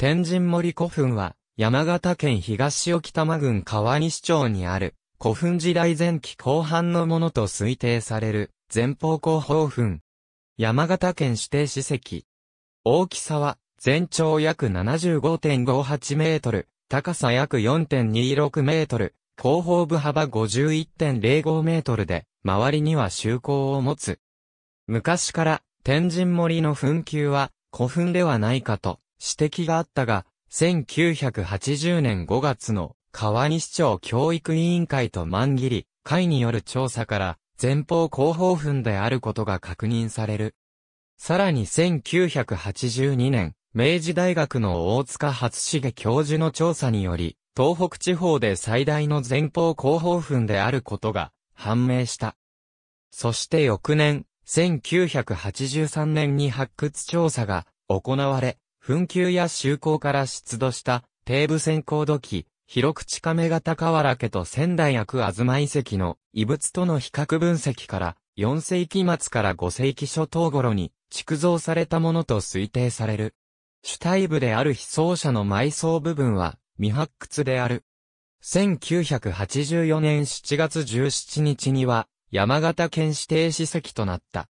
天神森古墳は、山形県東沖玉郡川西町にある、古墳時代前期後半のものと推定される、前方後方墳。山形県指定史跡。大きさは、全長約75.58メートル、高さ約4.26メートル、後方部幅51.05メートルで、周りには周口を持つ。昔から、天神森の墳丘は、古墳ではないかと、指摘があったが、1980年5月の川西町教育委員会と万切り会による調査から前方後方墳であることが確認される。さらに1982年、明治大学の大塚初重教授の調査により、東北地方で最大の前方後方墳であることが判明した。そして翌年、1983年に発掘調査が行われ、紛糾や修行から出土した、帝武線高土器、広口亀型瓦家と仙台役あずま遺跡の遺物との比較分析から、4世紀末から5世紀初頭頃に築造されたものと推定される。主体部である被葬者の埋葬部分は未発掘である。1984年7月17日には山形県指定史跡となった。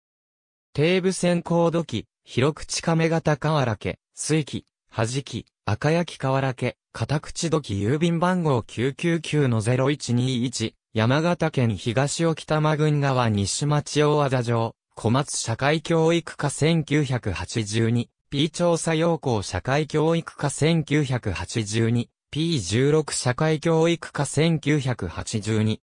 帝武線高土器、広口亀型瓦家、水器、はじき、赤焼き瓦家、片口時郵便番号999-0121、山形県東沖玉郡川西町大和田城、小松社会教育科1982、P 調査要項社会教育科1982、P16 社会教育科1982、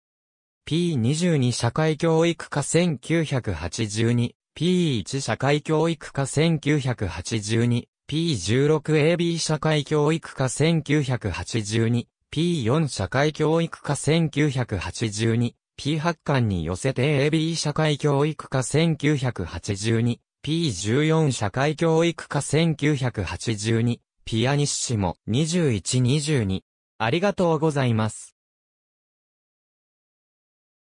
P22 社会教育科1982、P1 社会教育科1982、P16AB 社会教育科1982、P4 社会教育科1982、P8 巻に寄せて AB 社会教育科1982、P14 社会教育科1982、ピアニッシモ2122。ありがとうございます。